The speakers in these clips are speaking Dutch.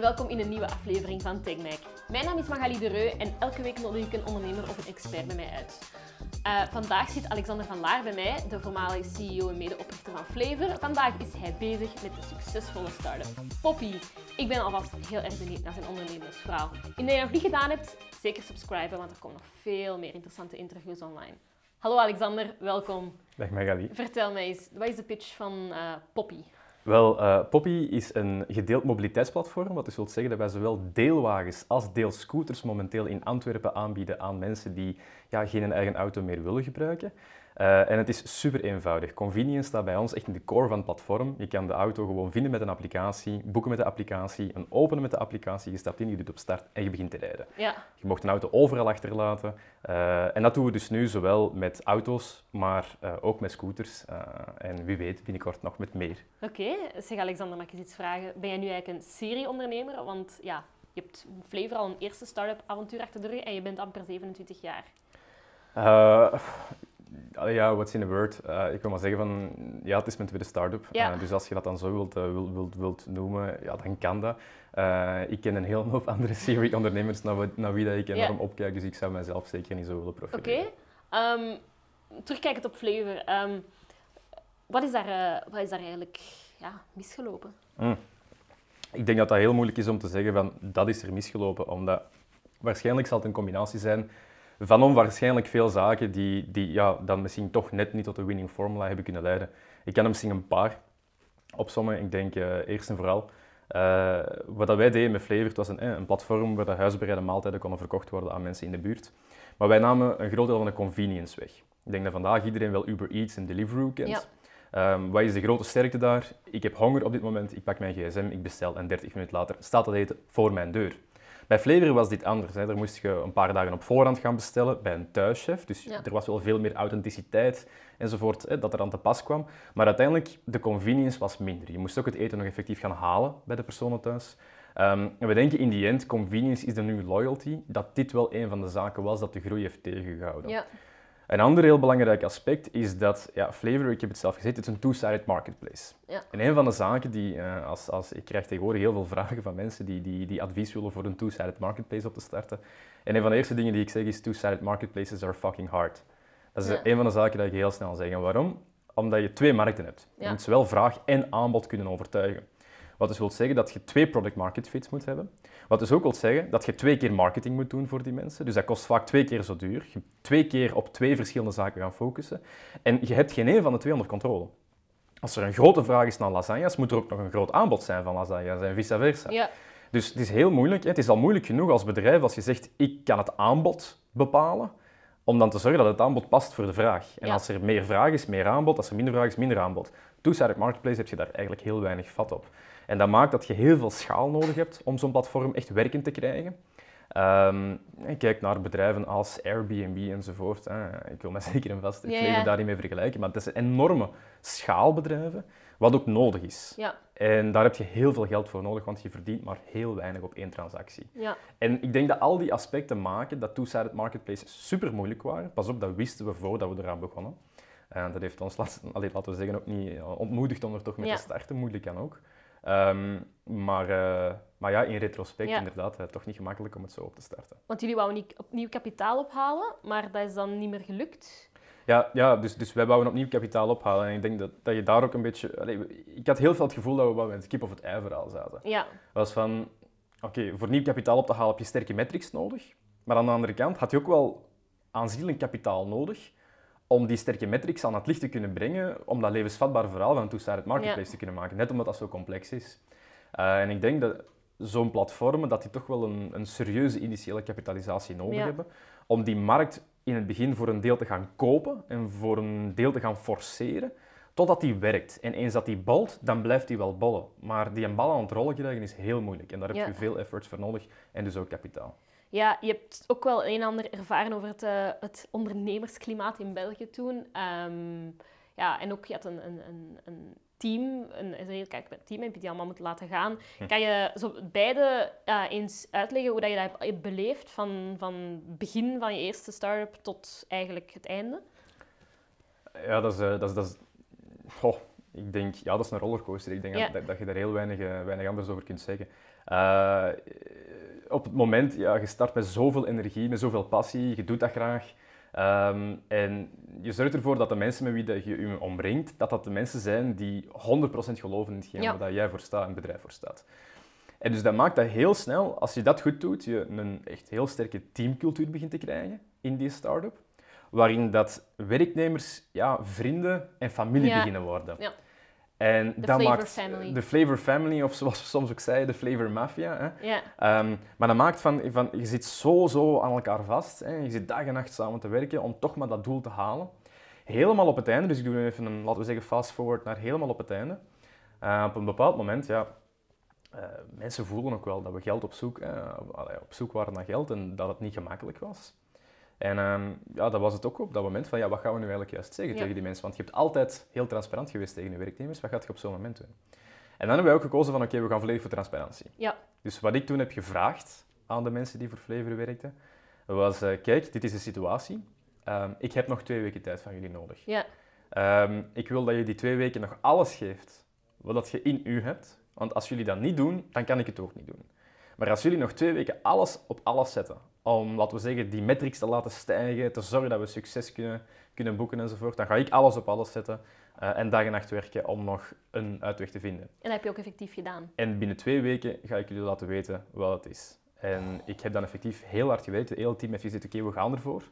welkom in een nieuwe aflevering van TechMike. Mijn naam is Magali de Reu en elke week nodig ik een ondernemer of een expert bij mij uit. Eh, vandaag zit Alexander van Laar bij mij, de voormalige CEO en medeoprichter van Flavor. Vandaag is hij bezig met de succesvolle start-up Poppy. Ik ben alvast heel erg benieuwd naar zijn ondernemersverhaal. Indien je nog niet gedaan hebt, zeker subscriben, want er komen nog veel meer interessante interviews online. Hallo Alexander, welkom. Dag Magali. Vertel mij eens, wat is de pitch van eh, Poppy? Wel, eh, Poppy is een gedeeld mobiliteitsplatform. Wat dus wil zeggen dat wij zowel deelwagens als deelscooters momenteel in Antwerpen aanbieden aan mensen die ja, geen eigen auto meer willen gebruiken. Eh, en het is super eenvoudig. Convenience staat bij ons echt in de core van het platform. Je kan de auto gewoon vinden met een applicatie, boeken met de applicatie, een openen met de applicatie. Je stapt in, je doet op start en je begint te rijden. Ja. Je mocht een auto overal achterlaten. Eh, en dat doen we dus nu zowel met auto's, maar eh, ook met scooters. en wie weet binnenkort nog met meer. Oké, zeg Alexander, mag ik eens iets vragen? Ben jij nu eigenlijk een serie-ondernemer? Want ja, je hebt Flavor al een eerste start-up avontuur achter de rug en je bent amper 27 jaar ja, what's in a word. Eh, ik wil maar zeggen van, ja, het is mijn tweede start-up. Eh, dus als je dat dan zo eh, wilt, wilt, wilt, noemen, ja, dan kan dat. ik ken een hele hoop andere serie ondernemers naar, wie dat ik enorm opkijk, dus ik zou mezelf zeker niet zo willen profileren. Oké. Ehm, okay. terugkijkend op Flavor, ehm, wat, is daar, wat is daar eigenlijk ja, misgelopen? Hmm. Ik denk dat dat heel moeilijk is om te zeggen van, dat is er misgelopen, omdat waarschijnlijk zal het een combinatie zijn van onwaarschijnlijk veel zaken die, die ja, dan misschien toch net niet tot de winning formula hebben kunnen leiden. Ik kan hem misschien een paar opzommen. Ik denk eh, eerst en vooral, eh, wat dat wij deden met flavor, was een, eh, een platform waar de huisbereide maaltijden konden verkocht worden aan mensen in de buurt. Maar wij namen een groot deel van de convenience weg. Ik denk dat vandaag iedereen wel Uber Eats en Deliveroo kent. Ja. Ehm, wat is de grote sterkte daar? Ik heb honger op dit moment, ik pak mijn gsm, ik bestel en 30 minuten later staat dat eten voor mijn deur. Bij Flavor was dit anders. Daar moest je een paar dagen op voorhand gaan bestellen bij een thuischef. Dus er was wel veel meer authenticiteit enzovoort hè, dat er aan te pas kwam. Maar uiteindelijk, de convenience was minder. Je moest ook het eten nog effectief gaan halen bij de personen thuis. Ehm, en we denken in die end, convenience is de new loyalty, dat dit wel een van de zaken was dat de groei heeft tegengehouden. Ja. Een ander heel belangrijk aspect is dat ja, Flavor, ik heb het zelf gezegd, het is een two-sided marketplace. En een van de zaken die, eh, als, als, ik krijg tegenwoordig heel veel vragen van mensen die, die, die advies willen voor een two-sided marketplace op te starten. En een van de eerste dingen die ik zeg is, two-sided marketplaces are fucking hard. Dat is een van de zaken die ik heel snel zeg. En waarom? Omdat je twee markten hebt. Je moet zowel vraag en aanbod kunnen overtuigen. Wat dus wil zeggen dat je twee product market fits moet hebben. Wat dus ook wil zeggen dat je twee keer marketing moet doen voor die mensen. Dus dat kost vaak twee keer zo duur. Je twee keer op twee verschillende zaken gaan focussen. En je hebt geen een van de twee onder controle. Als er een grote vraag is naar lasagnes, moet er ook nog een groot aanbod zijn van lasagnes en vice versa. Ja. Dus het is heel moeilijk. Het is al moeilijk genoeg als bedrijf als je zegt, ik kan het aanbod bepalen om dan te zorgen dat het aanbod past voor de vraag. En als er meer vraag is, meer aanbod. Als er minder vraag is, minder aanbod. two het marketplace heb je daar eigenlijk heel weinig vat op. En dat maakt dat je heel veel schaal nodig hebt om zo'n platform echt werkend te krijgen. Ehm, kijk naar bedrijven als Airbnb enzovoort. ik wil me zeker en vast yeah. daar niet mee vergelijken, maar het zijn enorme schaalbedrijven, wat ook nodig is. Ja. En daar heb je heel veel geld voor nodig, want je verdient maar heel weinig op één transactie. Ja. En ik denk dat al die aspecten maken dat two-sided marketplace super moeilijk waren. Pas op, dat wisten we voordat we eraan begonnen. En dat heeft ons, laten we zeggen, ook niet eh, ontmoedigd om er toch mee te starten. Moeilijk kan ook. Ehm, maar, eh, maar ja, in retrospect inderdaad, eh, toch niet gemakkelijk om het zo op te starten. Want jullie wouden opnieuw kapitaal ophalen, maar dat is dan niet meer gelukt? Ja, ja dus, dus wij wouden opnieuw kapitaal ophalen. En ik denk dat, dat je daar ook een beetje... ik had heel veel het gevoel dat we in het kip of het ei verhaal zaten. Ja. was van, oké, voor nieuw kapitaal op te halen heb je sterke metrics nodig. Maar aan de andere kant had je ook wel aanzienlijk kapitaal nodig om die sterke metrics aan het licht te kunnen brengen, om dat levensvatbaar verhaal van het Marketplace te kunnen maken. Net omdat dat zo complex is. Eh, en ik denk dat zo'n platformen, dat die toch wel een, een serieuze initiële kapitalisatie nodig hebben, om die markt in het begin voor een deel te gaan kopen en voor een deel te gaan forceren, totdat die werkt. En eens dat die balt, dan blijft die wel ballen. Maar die een bal aan het rollen krijgen is heel moeilijk. En daar heb je veel efforts voor nodig en dus ook kapitaal. Ja, je hebt ook wel een en ander ervaren over het, eh, het ondernemersklimaat in België toen. Ehm, ja, en ook je had een, een, een, een team, een, een kijk met team, heb je die allemaal moeten laten gaan. Hm. Kan je zo beide eh, eens uitleggen hoe dat je dat hebt eh, beleefd, van, van begin van je eerste start-up tot eigenlijk het einde? Ja, dat is... dat is, dat is oh, ik denk, ja, dat is een rollercoaster. Ik denk dat, dat, je daar heel weinig, weinig anders over kunt zeggen op het moment, ja, je start met zoveel energie, met zoveel passie, je doet dat graag. Ehm, en je zorgt ervoor dat de mensen met wie je je omringt, dat dat de mensen zijn die 100% geloven in hetgeen ja. waar jij voor staat en bedrijf voor staat. En dus dat maakt dat heel snel, als je dat goed doet, je een echt heel sterke teamcultuur begint te krijgen in die start-up. Waarin dat werknemers ja, vrienden en familie beginnen worden. Ja. En de dat maakt family. de Flavor Family, of zoals we soms ook zeiden, de Flavor Mafia. Hè? Ehm, maar dat maakt van, van, je zit zo, zo aan elkaar vast. Hè? Je zit dag en nacht samen te werken om toch maar dat doel te halen. Helemaal op het einde, dus ik doe even een, laten we zeggen, fast forward naar helemaal op het einde. Eh, op een bepaald moment, ja, eh, mensen voelen ook wel dat we geld op zoek, eh, op zoek waren naar geld en dat het niet gemakkelijk was. En ehm, ja, dat was het ook op dat moment van, ja, wat gaan we nu eigenlijk juist zeggen tegen die mensen? Want je hebt altijd heel transparant geweest tegen je werknemers. Wat gaat je op zo'n moment doen? En dan hebben we ook gekozen van, oké, we gaan vleven voor transparantie. Ja. Dus wat ik toen heb gevraagd aan de mensen die voor Flavor werkten, was, eh, kijk, dit is de situatie. Ehm, ik heb nog twee weken tijd van jullie nodig. Ja. Ehm, ik wil dat je die twee weken nog alles geeft wat dat je in u hebt. Want als jullie dat niet doen, dan kan ik het ook niet doen. Maar als jullie nog twee weken alles op alles zetten, om, laten we zeggen, die metrics te laten stijgen, te zorgen dat we succes kunnen, kunnen boeken enzovoort, dan ga ik alles op alles zetten eh, en dag en nacht werken om nog een uitweg te vinden. En dat heb je ook effectief gedaan. En binnen twee weken ga ik jullie laten weten wat het is. En ik heb dan effectief heel hard gewerkt. Het hele team heeft gezegd, oké, we gaan ervoor.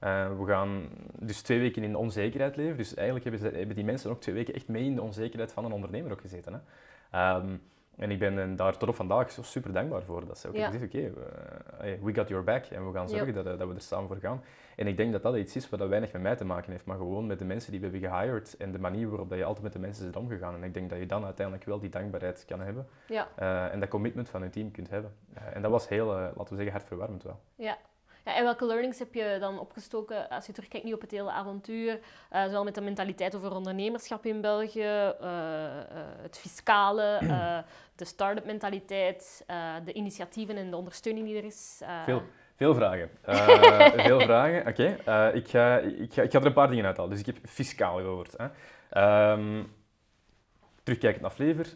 Eh, we gaan dus twee weken in de onzekerheid leven. Dus eigenlijk hebben, die mensen ook twee weken echt mee in de onzekerheid van een ondernemer ook gezeten. Hè? Ehm, en ik ben eh, daar tot op vandaag zo super dankbaar voor. Dat ze ook ja. gezegd, oké, eh, we, got your back. En we gaan zorgen dat, eh, dat we er samen voor gaan. En ik denk dat dat iets is wat dat weinig met mij te maken heeft. Maar gewoon met de mensen die we hebben gehired. En de manier waarop dat je altijd met de mensen bent omgegaan. En ik denk dat je dan uiteindelijk wel die dankbaarheid kan hebben. Ja. en dat commitment van je team kunt hebben. en dat was heel, laten we zeggen, hartverwarmend wel. Ja, ja, en welke learnings heb je dan opgestoken als je terugkijkt nu op het hele avontuur? Eh, zowel met de mentaliteit over ondernemerschap in België, eh, eh, het fiscale, de start-up mentaliteit, de initiatieven en de ondersteuning die er is. Veel. Veel vragen. veel vragen, oké. ik, ga, ik, ga, ik er een paar dingen uit halen. Dus ik heb fiscaal gehoord. Hè. Ehm, terugkijkend naar Flever.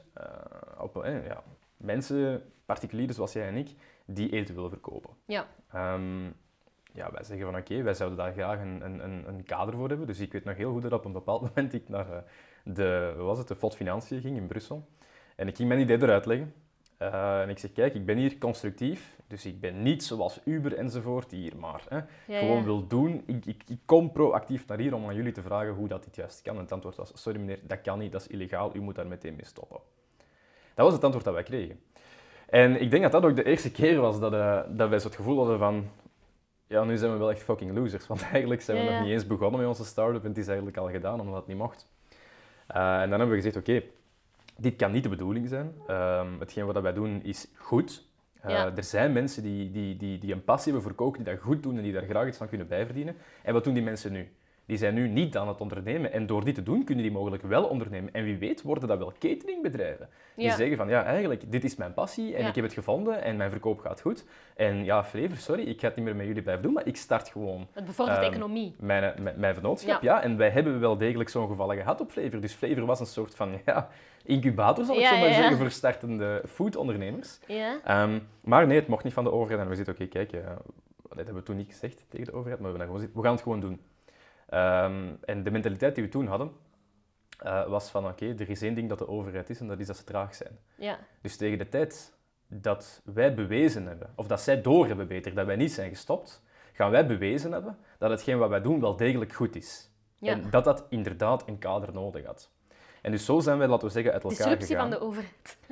op, ja, mensen, particulieren zoals jij en ik, die eten wil verkopen. Ja. Ehm, ja, wij zeggen van oké, wij zouden daar graag een, een, een kader voor hebben. Dus ik weet nog heel goed dat op een bepaald moment ik naar eh, de, was het, de FOD Financiën ging in Brussel. En ik ging mijn idee eruit leggen. Eh, en ik zeg, kijk, ik ben hier constructief, dus ik ben niet zoals Uber enzovoort, die hier maar hè, gewoon wil doen. Ik, ik, ik, kom proactief naar hier om aan jullie te vragen hoe dat dit juist kan. En het antwoord was, sorry meneer, dat kan niet, dat is illegaal, u moet daar meteen mee stoppen. Dat was het antwoord dat wij kregen. En ik denk dat dat ook de eerste keer was dat, uh, dat wij zo het gevoel hadden van... Ja, nu zijn we wel echt fucking losers. Want eigenlijk zijn we nog niet eens begonnen met onze start-up. En het is eigenlijk al gedaan, omdat het niet mocht. Eh, en dan hebben we gezegd, oké, dit kan niet de bedoeling zijn. Ehm, hetgeen wat wij doen is goed. Eh, er zijn mensen die, die, die, die een passie hebben voor koken, die dat goed doen en die daar graag iets van kunnen bijverdienen. En wat doen die mensen nu? die zijn nu niet aan het ondernemen. En door dit te doen, kunnen die mogelijk wel ondernemen. En wie weet worden dat wel cateringbedrijven. Die zeggen van, ja, eigenlijk, dit is mijn passie en ik heb het gevonden en mijn verkoop gaat goed. En ja, Flever, sorry, ik ga het niet meer met jullie blijven doen, maar ik start gewoon... Het bevordert de ehm, economie. Eh, mijn, mijn, vennootschap, ja. En wij hebben wel degelijk zo'n gevallen gehad op Flever. Dus Flever was een soort van, ja, incubator, zal ik zo maar zeggen, voor startende foodondernemers. Ja. Ehm, maar nee, het mocht niet van de overheid. En we zitten, oké, kijk... Uh, eh, dat hebben we toen niet gezegd tegen de overheid, maar we we gaan het gewoon doen. Ehm, en de mentaliteit die we toen hadden, eh, was van oké, er is één ding dat de overheid is en dat is dat ze traag zijn. Ja. Dus tegen de tijd dat wij bewezen hebben, of dat zij door hebben beter, dat wij niet zijn gestopt, gaan wij bewezen hebben dat hetgeen wat wij doen wel degelijk goed is. En dat dat inderdaad een kader nodig had. En dus zo zijn wij, laten we zeggen, uit elkaar Disruptie gegaan. Disruptie van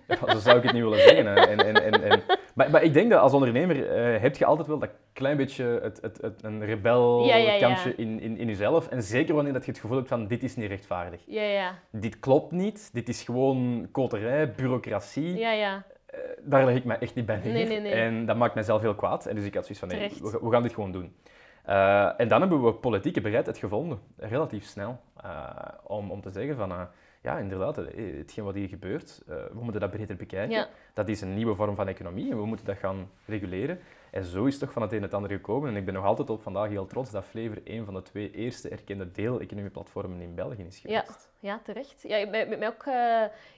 de overheid. Ja, zo zou ik het niet willen zeggen. En, en, en, en maar, maar ik denk dat als ondernemer eh, heb je altijd wel dat klein beetje het, het, het een rebel In, in, in jezelf. En zeker wanneer dat je het gevoel hebt van dit is niet rechtvaardig. Ja, ja. Dit klopt niet, dit is gewoon koterij, bureaucratie. Ja, ja. Eh, daar leg ik me echt niet bij neer. En dat maakt mijzelf heel kwaad. En dus ik had zoiets van, hey, we, gaan dit gewoon doen. Eh, en dan hebben we politieke bereidheid gevonden, relatief snel. Eh, om, om te zeggen van, eh, ja inderdaad, eh, hetgeen wat hier gebeurt, we moeten dat beter bekijken. Dat is een nieuwe vorm van economie en we moeten dat gaan reguleren. En zo is toch van het een het ander gekomen. En ik ben nog altijd op vandaag heel trots dat flavor een van de twee eerste erkende deel-economieplatformen in België is geweest. Ja, ja terecht. Ja, met mij ook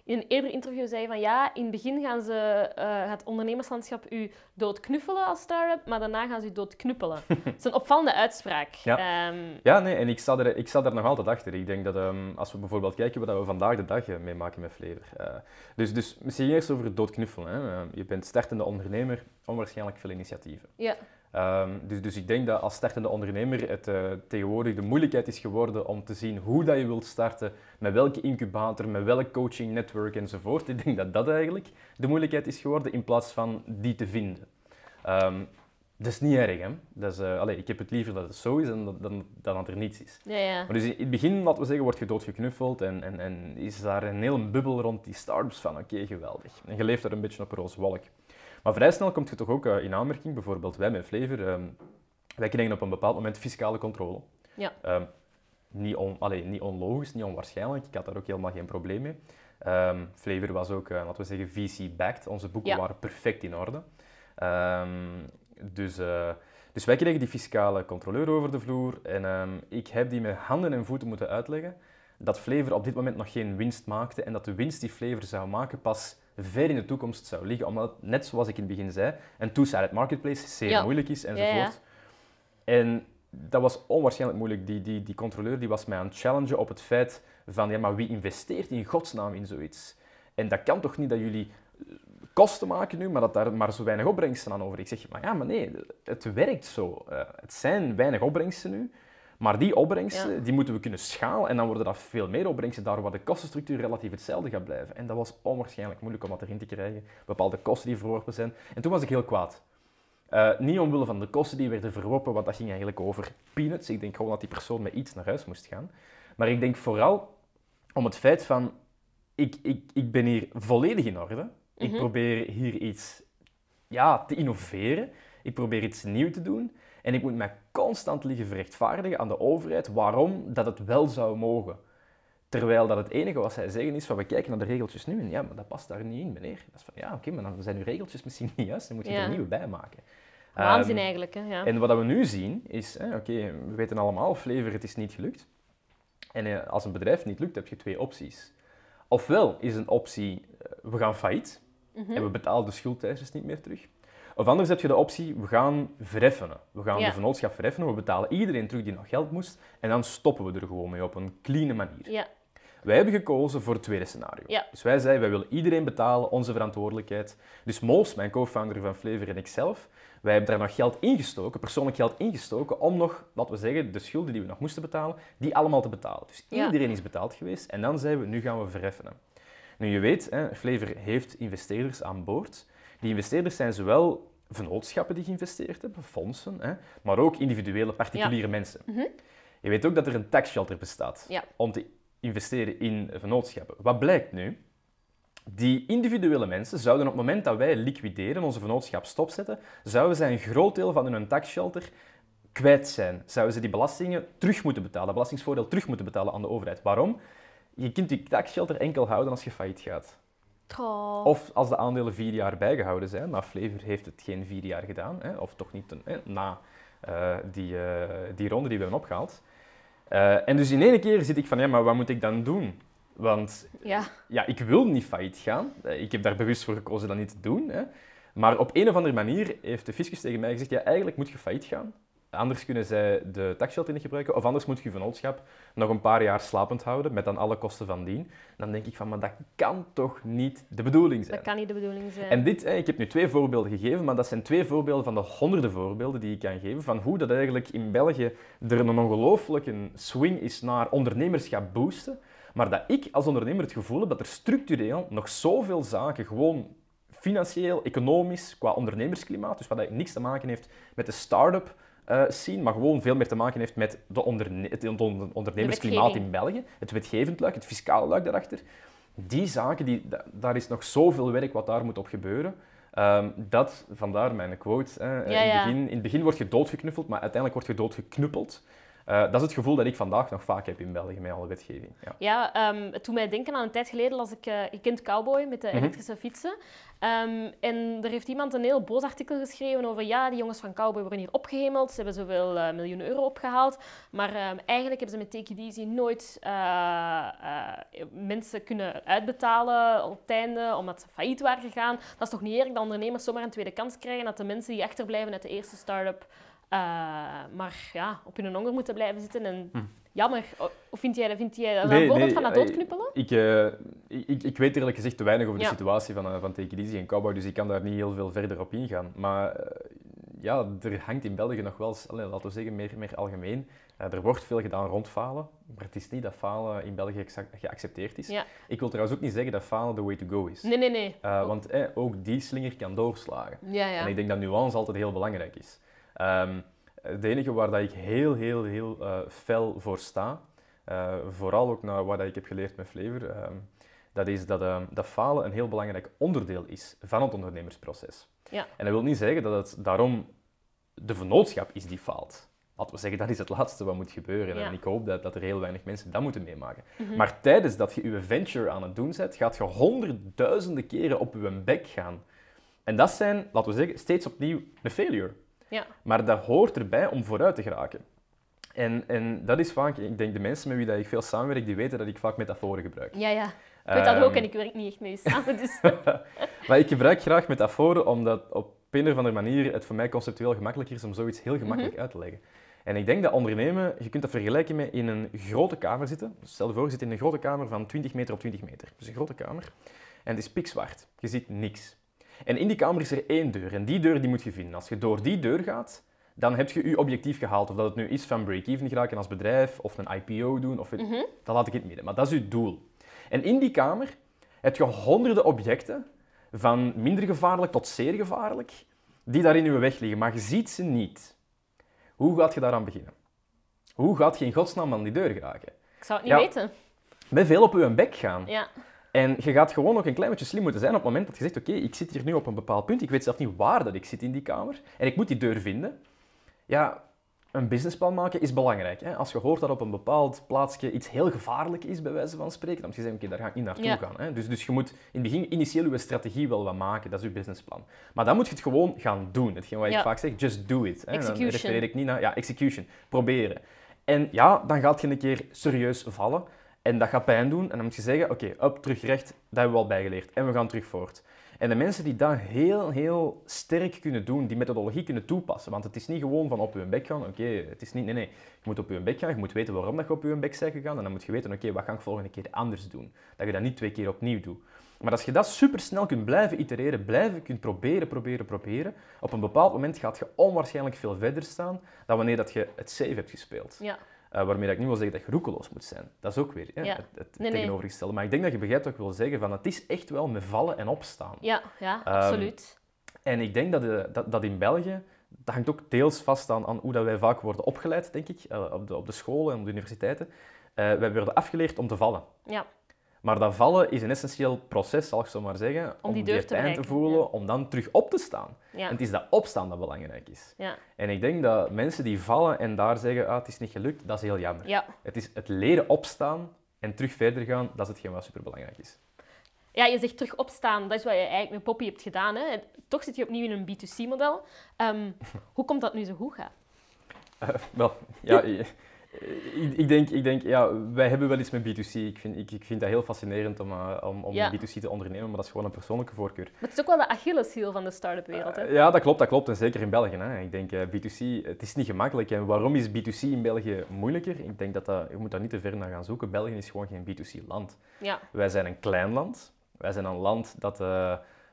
in een eerder interview zei van ja, in het begin gaan ze, gaat het ondernemerslandschap u doodknuffelen als start-up, maar daarna gaan ze u doodknuppelen. dat is een opvallende uitspraak. Ja, ehm, ja nee, en ik sta, er, ik sta er nog altijd achter. Ik denk dat ehm, als we bijvoorbeeld kijken wat we vandaag de dag eh, meemaken met Flever. Eh, dus, dus misschien eerst over het doodknuffelen. Hè. Ehm, je bent startende ondernemer, onwaarschijnlijk veel initiatieven. Ja. Ehm, dus, dus ik denk dat als startende ondernemer het eh, tegenwoordig de moeilijkheid is geworden om te zien hoe dat je wilt starten, met welke incubator, met welk coaching network enzovoort. Ik denk dat dat eigenlijk de moeilijkheid is geworden in plaats van die te vinden dat is niet erg, hè. Dat is, eh, ik heb het liever dat het zo is dan, dan, dan, dat er niets is. Ja, ja. Maar dus in het begin, laten we zeggen, word je doodgeknuffeld en, en, en is daar een hele bubbel rond die start van, oké, geweldig. En je leeft er een beetje op een roze wolk. Maar vrij snel komt je toch ook eh, in aanmerking, bijvoorbeeld wij met Flavor, um, wij krijgen op een bepaald moment fiscale controle. Ja. Ehm, niet, on, allez, niet onlogisch, niet onwaarschijnlijk, ik had daar ook helemaal geen probleem mee. Um, Flavor was ook, uh, laten we zeggen, VC-backed. Onze boeken waren perfect in orde. Dus, eh, dus wij kregen die fiscale controleur over de vloer en ehm, ik heb die met handen en voeten moeten uitleggen dat Flever op dit moment nog geen winst maakte en dat de winst die Flever zou maken pas ver in de toekomst zou liggen. Omdat, net zoals ik in het begin zei, een two-sided marketplace zeer moeilijk is enzovoort. En dat was onwaarschijnlijk moeilijk. Die, die, die controleur die was mij aan het challengen op het feit van, ja, maar wie investeert in godsnaam in zoiets? En dat kan toch niet dat jullie kosten maken nu, maar dat daar maar zo weinig opbrengsten aan over. Ik zeg, je, maar ja, maar nee, het werkt zo. Eh, het zijn weinig opbrengsten nu, maar die opbrengsten die moeten we kunnen schalen en dan worden dat veel meer opbrengsten daar waar de kostenstructuur relatief hetzelfde gaat blijven. En dat was onwaarschijnlijk moeilijk om dat erin te krijgen, bepaalde kosten die verworpen zijn. En toen was ik heel kwaad. Eh, niet omwille van de kosten die werden verworpen, want dat ging eigenlijk over peanuts. Ik denk gewoon dat die persoon met iets naar huis moest gaan. Maar ik denk vooral om het feit van, ik, ik, ik ben hier volledig in orde. Ik mhm. probeer hier iets ja, te innoveren. Ik probeer iets nieuws te doen. En ik moet mij constant liggen verrechtvaardigen aan de overheid waarom dat het wel zou mogen. Terwijl dat het enige wat zij zeggen is van we kijken naar de regeltjes nu en ja, maar dat past daar niet in, meneer. Dat is van ja, oké, maar dan zijn uw regeltjes misschien niet juist, dan moet je er nieuwe bij maken. Waanzin ehm, eigenlijk, hè? Ja. En wat we nu zien is, oké, we weten allemaal, flavor, het is niet gelukt. En eh, als een bedrijf niet lukt, heb je twee opties. Ofwel is een optie, eh, we gaan failliet, Mhm. en we betalen de schuldeisers niet meer terug. Of anders heb je de optie, we gaan vereffenen. We gaan de vennootschap vereffenen, we betalen iedereen terug die nog geld moest en dan stoppen we er gewoon mee op een clean manier. Ja. Wij hebben gekozen voor het tweede scenario. Dus wij zeiden, wij willen iedereen betalen, onze verantwoordelijkheid. Dus Mols, mijn co-founder van Flavor en ikzelf, wij hebben daar nog geld ingestoken, persoonlijk geld ingestoken, om nog, laten we zeggen, de schulden die we nog moesten betalen, die allemaal te betalen. Dus iedereen is betaald geweest en dan zeiden we, nu gaan we verheffenen. Nu, je weet, hè, heeft investeerders aan boord. Die investeerders zijn zowel vennootschappen die geïnvesteerd hebben, fondsen, hè, maar ook individuele, particuliere mensen. Mhm. Je weet ook dat er een tax shelter bestaat om te investeren in vennootschappen. Wat blijkt nu? Die individuele mensen zouden op het moment dat wij liquideren, onze vennootschap stopzetten, zouden zij een groot deel van hun tax shelter kwijt zijn. Zouden ze die belastingen terug moeten betalen, belastingsvoordeel terug moeten betalen aan de overheid. Waarom? je kunt je er enkel houden als je failliet gaat. Of als de aandelen vier jaar bijgehouden zijn, maar Flavor heeft het geen vier jaar gedaan, hè, of toch niet hè, na eh, die, eh, die ronde die we hebben opgehaald. Eh, en dus in één keer zit ik van, ja, maar wat moet ik dan doen? Want ja. ik wil niet failliet gaan. Ik heb daar bewust voor gekozen dat niet te doen. Hè. Maar op een of andere manier heeft de fiscus tegen mij gezegd, ja, eigenlijk moet je failliet gaan. Anders kunnen zij de taxshelter niet gebruiken, of anders moet je vennootschap nog een paar jaar slapend houden, met dan alle kosten van dien. Dan denk ik van, maar dat kan toch niet de bedoeling zijn? Dat kan niet de bedoeling zijn. En dit, ik heb nu twee voorbeelden gegeven, maar dat zijn twee voorbeelden van de honderden voorbeelden die ik kan geven, van hoe dat eigenlijk in België er een ongelooflijke swing is naar ondernemerschap boosten, maar dat ik als ondernemer het gevoel heb dat er structureel nog zoveel zaken gewoon financieel, economisch, qua ondernemersklimaat, dus wat eigenlijk niks te maken heeft met de start-up, zien, eh, maar gewoon veel meer te maken heeft met de het ondernemersklimaat in België, het wetgevend luik, het fiscale luik daarachter. Die zaken, die, daar is nog zoveel werk wat daar moet op gebeuren. Ehm, dat, vandaar mijn quote, eh, in, het begin, in het begin wordt je doodgeknuffeld, maar uiteindelijk wordt je doodgeknuppeld. Eh, dat is het gevoel dat ik vandaag nog vaak heb in België met alle wetgeving. Ja, ja ehm, het doet mij denken aan een tijd geleden als ik uh, Je Cowboy met de mhm. elektrische fietsen. Ehm, en er heeft iemand een heel boos artikel geschreven over ja, die jongens van Cowboy worden hier opgehemeld, ze hebben zoveel uh, eh, miljoen euro opgehaald, maar ehm, eigenlijk hebben ze met Take It Easy nooit mensen kunnen uitbetalen op het omdat ze failliet waren gegaan. Dat is toch niet eerlijk dat ondernemers zomaar een tweede kans krijgen, dat de mensen die achterblijven uit de eerste start-up eh, maar ja, op hun onger moeten blijven zitten. En hm. jammer. Of vind jij, jij dat een voorbeeld van dat eh, doodknuppelen? Eh, ik, ik, ik, weet eerlijk gezegd te weinig over de situatie van, van Take en Cowboy, dus ik kan daar niet heel veel verder op ingaan. Maar ja, er hangt in België nog wel eens, laten we zeggen, meer, meer algemeen. er wordt veel gedaan rond falen, maar het is niet dat falen in België geaccepteerd is. Ik wil trouwens ook niet zeggen dat falen the way to go is. Nee, nee, nee. want ook die slinger kan doorslagen. Ja, en ik denk dat nuance altijd heel belangrijk is. Ehm, het enige waar dat ik heel, heel, heel eh, fel voor sta, eh, vooral ook naar wat ik heb geleerd met Flavor, ehm, dat is dat, ehm, dat falen een heel belangrijk onderdeel is van het ondernemersproces. Ja. En dat wil niet zeggen dat het daarom de vernootschap is die faalt. Laten we zeggen, dat is het laatste wat moet gebeuren. En ik hoop dat, dat er heel weinig mensen dat moeten meemaken. Mhm. Maar tijdens dat je je venture aan het doen zet, gaat je honderdduizenden keren op je bek gaan. En dat zijn, laten we zeggen, steeds opnieuw een failure. Ja. Maar dat hoort erbij om vooruit te geraken. En, en dat is vaak, ik denk de mensen met wie dat ik veel samenwerk, die weten dat ik vaak metaforen gebruik. Ja, ja. Ik weet dat ook en ik werk niet echt mee samen. Dus. maar ik gebruik graag metaforen omdat op een of andere manier het voor mij conceptueel gemakkelijker is om zoiets heel gemakkelijk mhm. uit te leggen. En ik denk dat ondernemen, je kunt dat vergelijken met in een grote kamer zitten. Dus stel je voor, je zit in een grote kamer van 20 meter op 20 meter. Dus een grote kamer. En het is pikzwart. Je ziet niks. En in die kamer is er één deur en die deur die moet je vinden. Als je door die deur gaat, dan heb je je objectief gehaald. Of dat het nu is van break-even geraken als bedrijf, of een IPO doen, of het, mhm. dat laat ik in het midden. Maar dat is je doel. En in die kamer heb je honderden objecten, van minder gevaarlijk tot zeer gevaarlijk, die daar in je weg liggen. Maar je ziet ze niet. Hoe gaat je daaraan beginnen? Hoe gaat je in godsnaam aan die deur geraken? Ik zou het niet weten. Ben veel op uw bek gaan. Ja. En je gaat gewoon ook een klein beetje slim moeten zijn op het moment dat je zegt, oké, ik zit hier nu op een bepaald punt, ik weet zelf niet waar dat ik zit in die kamer, en ik moet die deur vinden. Ja, een businessplan maken is belangrijk. Hè? Als je hoort dat op een bepaald plaatsje iets heel gevaarlijk is, bij wijze van spreken, dan moet je zeggen, oké, daar ga ik niet naartoe gaan. Hè? Dus, dus je moet in het begin initieel je strategie wel wat maken, dat is je businessplan. Maar dan moet je het gewoon gaan doen. Hetgeen wat ja. ik vaak zeg, just do it. Hè? Execution. Dan refereer ik niet naar, ja, execution, proberen. En ja, dan gaat je een keer serieus vallen. En dat gaat pijn doen. En dan moet je zeggen, oké, op up, terug recht, dat hebben we al bijgeleerd. En we gaan terug voort. En de mensen die dat heel, heel sterk kunnen doen, die methodologie kunnen toepassen. Want het is niet gewoon van op hun bek gaan, oké, het is niet, nee, nee. Je moet op hun bek gaan, je moet weten waarom dat je op hun bek bent gegaan. En dan moet je weten, oké, wat ga ik volgende keer anders doen? Dat je dat niet twee keer opnieuw doet. Maar als je dat supersnel kunt blijven itereren, blijven kunt proberen, proberen, proberen, op een bepaald moment gaat je onwaarschijnlijk veel verder staan dan wanneer dat je het safe hebt gespeeld. Ja. Uh, waarmee ik niet wil zeggen dat je roekeloos moet zijn. Dat is ook weer hè, het, tegenovergestelde. Maar ik denk dat je begrijpt wat ik wil zeggen. Van, het is echt wel met vallen en opstaan. Ja, ja ehm, absoluut. En ik denk dat, de, eh, dat, dat, in België... Dat hangt ook deels vast aan, aan hoe dat wij vaak worden opgeleid, denk ik. Eh, op, de, op de scholen en op de universiteiten. Uh, wij werden afgeleerd om te vallen. Ja. Maar dat vallen is een essentieel proces, zal ik zo maar zeggen, om, om die, die pijn te voelen, om dan terug op te staan. Ja. En het is dat opstaan dat belangrijk is. Ja. En ik denk dat mensen die vallen en daar zeggen, ah, het is niet gelukt, dat is heel jammer. Het is het leren opstaan en terug verder gaan, dat is hetgeen wat superbelangrijk is. Ja, je zegt terug opstaan, dat is wat je eigenlijk met Poppy hebt gedaan. Hè? Toch zit je opnieuw in een B2C-model. Ehm, hoe komt dat nu zo goed gaat? Eh, wel, ja, ik, ik, denk, ik denk, ja, wij hebben wel iets met B2C. Ik vind, ik, ik vind dat heel fascinerend om, eh, om, om B2C te ondernemen, maar dat is gewoon een persoonlijke voorkeur. Maar het is ook wel de Achilleshiel van de start-up wereld. Eh, ja, dat klopt, dat klopt. En zeker in België. Hè. Ik denk, eh, B2C, het is niet gemakkelijk. En waarom is B2C in België moeilijker? Ik denk dat, dat je moet daar niet te ver naar gaan zoeken. België is gewoon geen B2C-land. Ja. Wij zijn een klein land. Wij zijn een land dat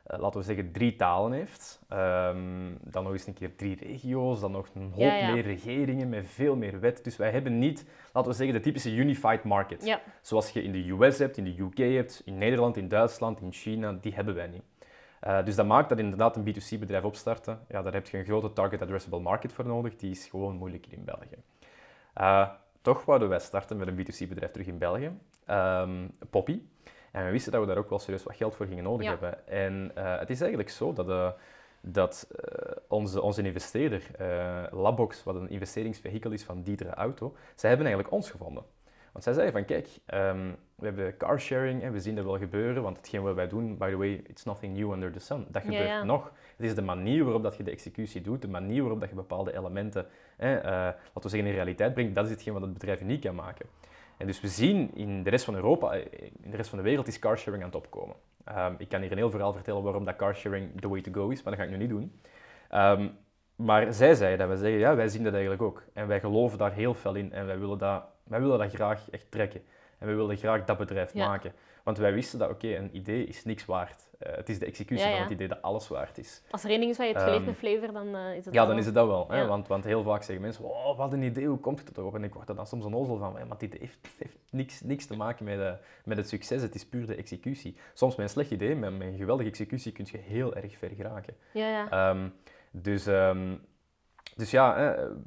eh, laten we zeggen, drie talen heeft. Ehm, dan nog eens een keer drie regio's, dan nog een hoop meer regeringen met veel meer wet. Dus wij hebben niet, laten we zeggen, de typische unified market. Zoals je in de US hebt, in de UK hebt, in Nederland, in Duitsland, in China, die hebben wij niet. Eh, dus dat maakt dat inderdaad een B2C-bedrijf opstarten, ja, daar heb je een grote target addressable market voor nodig. Die is gewoon moeilijker in België. Eh, toch wouden wij starten met een B2C-bedrijf terug in België. Ehm, Poppy, en we wisten dat we daar ook wel serieus wat geld voor gingen nodig hebben. En eh, het is eigenlijk zo dat, eh, dat eh, onze, onze investeerder, Labbox, wat een investeringsvehikel is van Dieter Auto, zij hebben eigenlijk ons gevonden. Want zij zeiden van, kijk, ehm, we hebben carsharing en we zien dat wel gebeuren, want hetgeen wat wij doen, by the way, it's nothing new under the sun. Dat gebeurt nog. Het is de manier waarop dat je de executie doet, de manier waarop dat je bepaalde elementen, eh, laten we zeggen, in realiteit brengt, dat is hetgeen wat het bedrijf uniek kan maken. En dus we zien in de rest van Europa, eh, in de rest van de wereld, is carsharing aan het opkomen. Ehm, ik kan hier een heel verhaal vertellen waarom dat carsharing the way to go is, maar dat ga ik nu niet doen. Ehm, maar zij zeiden dat, wij zeggen, ja, wij zien dat eigenlijk ook. En wij geloven daar heel veel in en wij willen dat, wij willen dat graag echt trekken. En we willen graag dat bedrijf maken. Want wij wisten dat, oké, een idee is niks waard. Uh, het is de executie van het idee dat alles waard is. Als er één ding is waar je het geleerd ehm, met flavor, dan eh, is het Ja, dan is het dat wel. Hè? Want, want heel vaak zeggen mensen, oh, wat een idee, hoe komt het op? En ik word er dan soms een ozel van, maar dit heeft, heeft niks, niks te maken met, eh, met het succes. Het is puur de executie. Soms met een slecht idee, met, met een geweldige executie kun je heel erg ver geraken. Ja, ehm, dus... Ehm, dus ja,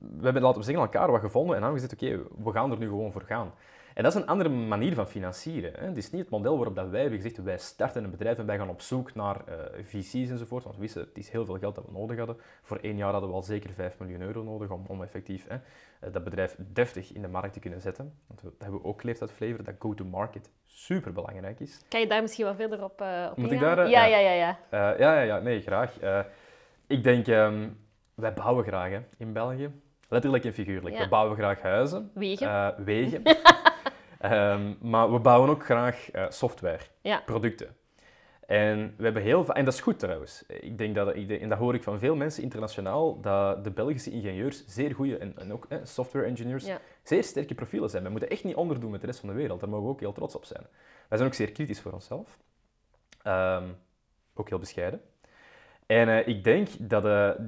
we hebben, laten we zeggen, elkaar wat gevonden. En dan gezegd, oké, we gaan er nu gewoon voor gaan. En dat is een andere manier van financieren. Hè. Het is niet het model waarop dat wij hebben gezegd, wij starten een bedrijf en wij gaan op zoek naar uh, eh, VC's enzovoort. Want we wisten, het is heel veel geld dat we nodig hadden. Voor één jaar hadden we al zeker 5 miljoen euro nodig om, om effectief hè, eh, dat bedrijf deftig in de markt te kunnen zetten. Want dat hebben we ook geleerd uit Flavor, dat go-to-market super belangrijk is. Kan je daar misschien wat verder op, uh, op Moet ik daar, ja, ja, ja. Ja. ja, ja, ja. Nee, graag. ik denk, um, wij bouwen graag hè, in België. Letterlijk en figuurlijk. We bouwen graag huizen. Wegen. wegen. Ehm, maar we bouwen ook graag eh, software, producten. En we hebben heel en dat is goed trouwens. Ik denk dat, en dat hoor ik van veel mensen internationaal, dat de Belgische ingenieurs zeer goede, en, en ook eh, software engineers, zeer sterke profielen zijn. We moeten echt niet onderdoen met de rest van de wereld. Daar mogen we ook heel trots op zijn. Wij zijn ook zeer kritisch voor onszelf. Ehm, ook heel bescheiden. En eh, ik denk dat,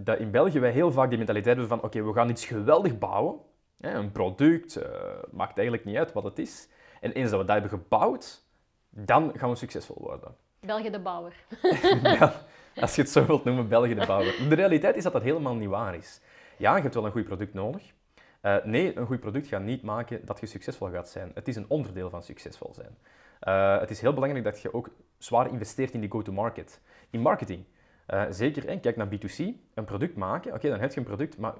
dat in België wij heel vaak die mentaliteit hebben van oké, we gaan iets geweldig bouwen een product, eh, maakt eigenlijk niet uit wat het is. En eens dat we dat hebben gebouwd, dan gaan we succesvol worden. België de bouwer. ja, als je het zo wilt noemen, België de bouwer. De realiteit is dat dat helemaal niet waar is. Ja, je hebt wel een goed product nodig. Eh, nee, een goed product gaat niet maken dat je succesvol gaat zijn. Het is een onderdeel van succesvol zijn. Eh, het is heel belangrijk dat je ook zwaar investeert in die go-to-market. In marketing. zeker, en kijk naar B2C, een product maken. Oké, dan heb je een product, maar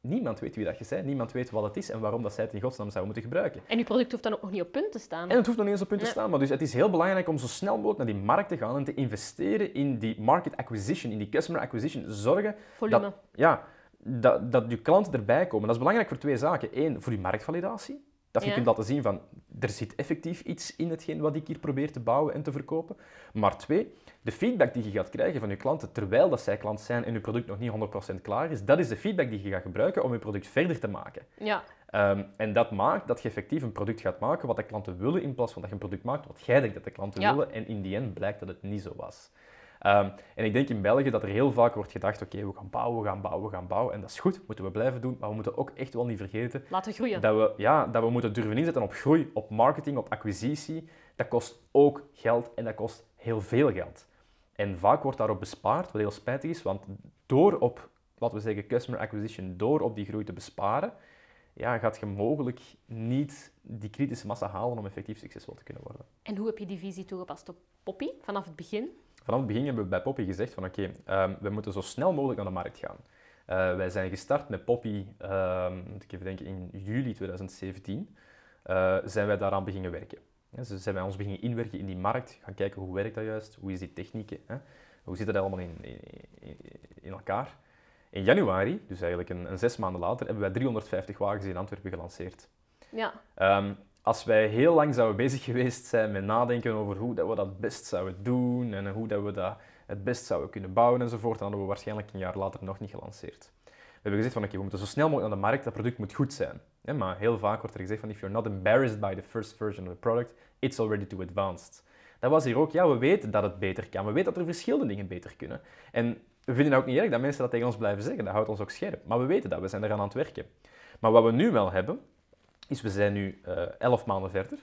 niemand weet wie dat is. Hè. Niemand weet wat het is en waarom dat zij het in godsnaam zouden moeten gebruiken. En uw product hoeft dan ook nog niet op punt te staan. En het hoeft nog niet eens op punt te staan. Maar dus het is heel belangrijk om zo snel mogelijk naar die markt te gaan en te investeren in die market acquisition, in die customer acquisition. Zorgen dat... Ja, dat, dat je klanten erbij komen. Dat is belangrijk voor twee zaken. Eén, voor je marktvalidatie. Dat je ja. kunt laten zien van, er zit effectief iets in hetgeen wat ik hier probeer te bouwen en te verkopen. Maar twee, de feedback die je gaat krijgen van je klanten terwijl dat zij klant zijn en je product nog niet 100% klaar is, dat is de feedback die je gaat gebruiken om je product verder te maken. Ja. Ehm, en dat maakt dat je effectief een product gaat maken wat de klanten willen, in plaats van dat je een product maakt wat jij denkt dat de klanten willen. En in die end blijkt dat het niet zo was. Ehm, en ik denk in België dat er heel vaak wordt gedacht, oké, we gaan bouwen, we gaan bouwen, we gaan bouwen. En dat is goed, moeten we blijven doen, maar we moeten ook echt wel niet vergeten... Laten groeien. Dat we, ja, dat we moeten durven inzetten op groei, op marketing, op acquisitie. Dat kost ook geld en dat kost heel veel geld. En vaak wordt daarop bespaard, wat heel spijtig is, want door op, laten we zeggen, customer acquisition, door op die groei te besparen, ja, gaat je mogelijk niet die kritische massa halen om effectief succesvol te kunnen worden. En hoe heb je die visie toegepast op Poppy vanaf het begin? vanaf het begin hebben we bij Poppy gezegd van oké, ehm, we moeten zo snel mogelijk naar de markt gaan. Eh, wij zijn gestart met Poppy, ehm, ik even denken, in juli 2017 uh, eh, zijn wij daaraan beginnen werken. Ja, dus zijn wij ons beginnen inwerken in die markt, gaan kijken hoe werkt dat juist, hoe is die techniek, hè? hoe zit dat allemaal in, in, in elkaar. In januari, dus eigenlijk een, zes maanden later, hebben wij 350 wagens in Antwerpen gelanceerd. Ja. Ehm, als wij heel lang zouden bezig geweest zijn met nadenken over hoe dat we dat best zouden doen en hoe dat we dat het best zouden kunnen bouwen enzovoort, dan hadden we waarschijnlijk een jaar later nog niet gelanceerd. We hebben gezegd van oké, we moeten zo snel mogelijk naar de markt, dat product moet goed zijn. maar heel vaak wordt er gezegd van if you're not embarrassed by the first version of the product, it's already too advanced. Dat was hier ook, ja, we weten dat het beter kan, we weten dat er verschillende dingen beter kunnen. En we vinden ook niet erg dat mensen dat tegen ons blijven zeggen, dat houdt ons ook scherp. Maar we weten dat, we zijn eraan aan het werken. Maar wat we nu wel hebben, is we zijn nu eh, elf maanden verder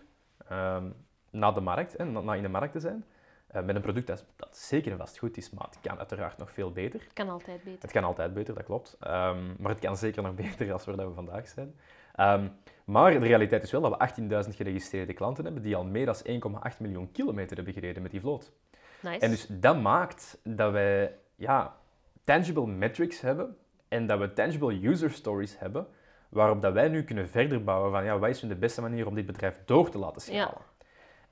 ehm, na de markt, en na in de markt te zijn. Eh, met een product dat, dat zeker en vast goed is, maar het kan uiteraard nog veel beter. Het kan altijd beter. Het kan altijd beter, dat klopt. Ehm, maar het kan zeker nog beter als waar we vandaag zijn. Ehm, maar de realiteit is wel dat we 18.000 geregistreerde klanten hebben die al meer dan 1,8 miljoen kilometer hebben gereden met die vloot. Nice. En dus dat maakt dat wij ja, tangible metrics hebben en dat we tangible user stories hebben waarop dat wij nu kunnen verder bouwen van ja, wat is nu de beste manier om dit bedrijf door te laten schalen. Ja.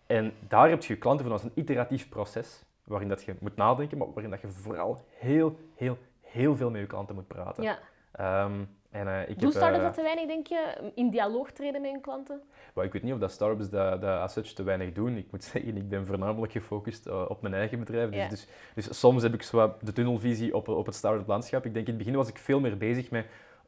En daar heb je klanten voor als een iteratief proces waarin dat je moet nadenken, maar waarin dat je vooral heel, heel, heel veel met je klanten moet praten. Ja. Um, en, eh, ik heb. startups uh, eh, dat te weinig, denk je? In dialoog treden met hun klanten? Well, ik weet niet of dat startups dat, dat as such te weinig doen. Ik moet zeggen, ik ben voornamelijk gefocust eh, op mijn eigen bedrijf. Dus, dus, dus, soms heb ik zo de tunnelvisie op, op het startup landschap. Ik denk in het begin was ik veel meer bezig met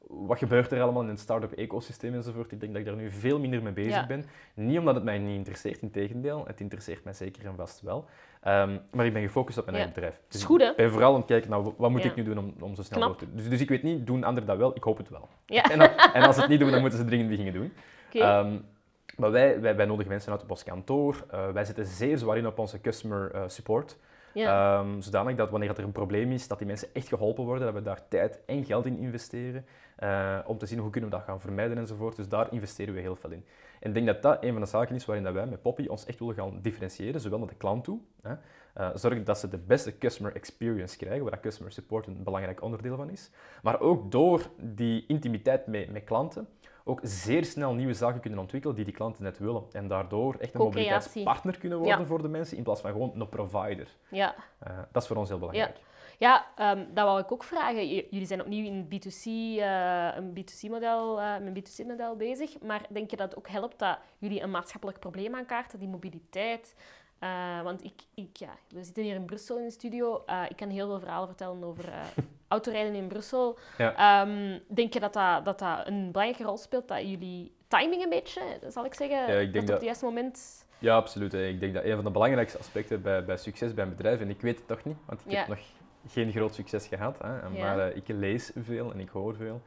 wat gebeurt er allemaal in het start-up ecosysteem enzovoort. Ik denk dat ik daar nu veel minder mee bezig ben. Niet omdat het mij niet interesseert, in tegendeel. Het interesseert mij zeker en vast wel. Ehm, maar ik ben gefocust op mijn eigen bedrijf. Dus goed, Ik ben eh, vooral aan het kijken, nou, wat moet ik nu doen om, om zo snel mogelijk te... Dus, dus ik weet niet, doen anderen dat wel? Ik hoop het wel. En, en, als ze het niet doen, dan moeten ze dringend beginnen doen. Ehm, maar wij, wij, wij nodigen mensen uit op ons kantoor. Eh, wij zitten zeer zwaar in op onze customer eh, support. Ja. Ehm, zodanig dat wanneer er een probleem is, dat die mensen echt geholpen worden, dat we daar tijd en geld in investeren. Eh, om te zien hoe kunnen we dat gaan vermijden enzovoort. Dus daar investeren we heel veel in. En ik denk dat dat een van de zaken is waarin dat wij met Poppy ons echt willen gaan differentiëren, zowel naar de klant toe. Hè, eh, zorgen dat ze de beste customer experience krijgen, waar dat customer support een belangrijk onderdeel van is. Maar ook door die intimiteit met, met klanten ook zeer snel nieuwe zaken kunnen ontwikkelen die die klanten net willen. En daardoor echt een mobiliteitspartner kunnen worden voor de mensen in plaats van gewoon een provider. Ja. Eh, dat is voor ons heel belangrijk. Ja, ja ehm, dat wou ik ook vragen. Jullie zijn opnieuw in B2C, eh, een B2C-model, uh, eh, een B2C-model bezig. Maar denk je dat het ook helpt dat jullie een maatschappelijk probleem aankaarten, die mobiliteit? Eh, want ik, ik, ja, we zitten hier in Brussel in de studio. Eh, ik kan heel veel verhalen vertellen over eh, autorijden in Brussel. Ehm, denk je dat dat, dat dat een belangrijke rol speelt? Dat jullie timing een beetje, zal ik zeggen, op het juiste moment... Ja, absoluut. Ik denk dat een van de belangrijkste aspecten bij, bij succes bij een bedrijf, en ik weet het toch niet, want ik heb nog geen groot succes gehad, hè, maar ik lees veel en ik hoor veel.